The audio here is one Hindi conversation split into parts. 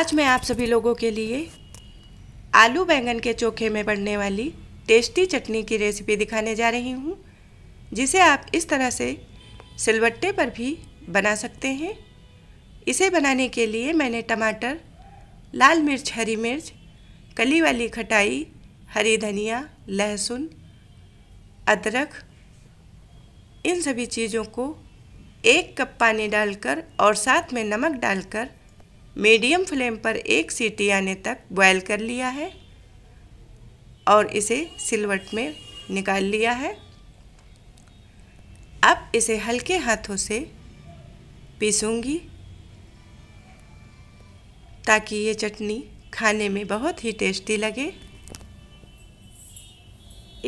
आज मैं आप सभी लोगों के लिए आलू बैंगन के चोखे में बनने वाली टेस्टी चटनी की रेसिपी दिखाने जा रही हूँ जिसे आप इस तरह से सिलवट्टे पर भी बना सकते हैं इसे बनाने के लिए मैंने टमाटर लाल मिर्च हरी मिर्च कली वाली खटाई हरी धनिया लहसुन अदरक इन सभी चीज़ों को एक कप पानी डालकर और साथ में नमक डालकर मीडियम फ्लेम पर एक सीटी आने तक बॉयल कर लिया है और इसे सिलवट में निकाल लिया है अब इसे हल्के हाथों से पीसूंगी ताकि ये चटनी खाने में बहुत ही टेस्टी लगे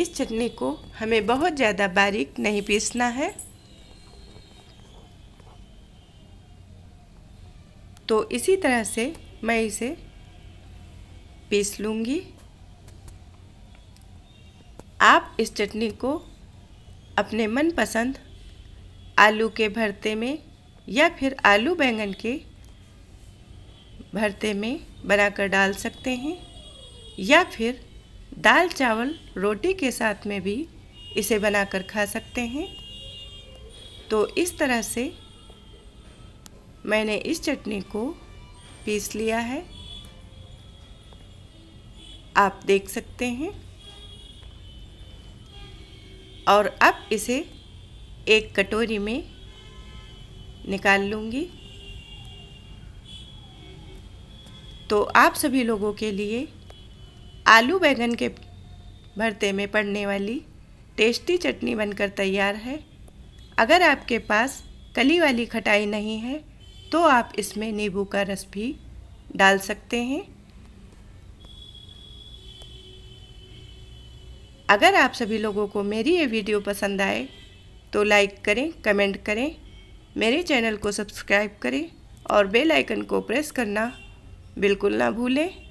इस चटनी को हमें बहुत ज़्यादा बारीक नहीं पीसना है तो इसी तरह से मैं इसे पीस लूँगी आप इस चटनी को अपने मनपसंद आलू के भरते में या फिर आलू बैंगन के भरते में बनाकर डाल सकते हैं या फिर दाल चावल रोटी के साथ में भी इसे बनाकर खा सकते हैं तो इस तरह से मैंने इस चटनी को पीस लिया है आप देख सकते हैं और अब इसे एक कटोरी में निकाल लूँगी तो आप सभी लोगों के लिए आलू बैंगन के भरते में पड़ने वाली टेस्टी चटनी बनकर तैयार है अगर आपके पास कली वाली खटाई नहीं है तो आप इसमें नींबू का रस भी डाल सकते हैं अगर आप सभी लोगों को मेरी ये वीडियो पसंद आए तो लाइक करें कमेंट करें मेरे चैनल को सब्सक्राइब करें और बेल आइकन को प्रेस करना बिल्कुल ना भूलें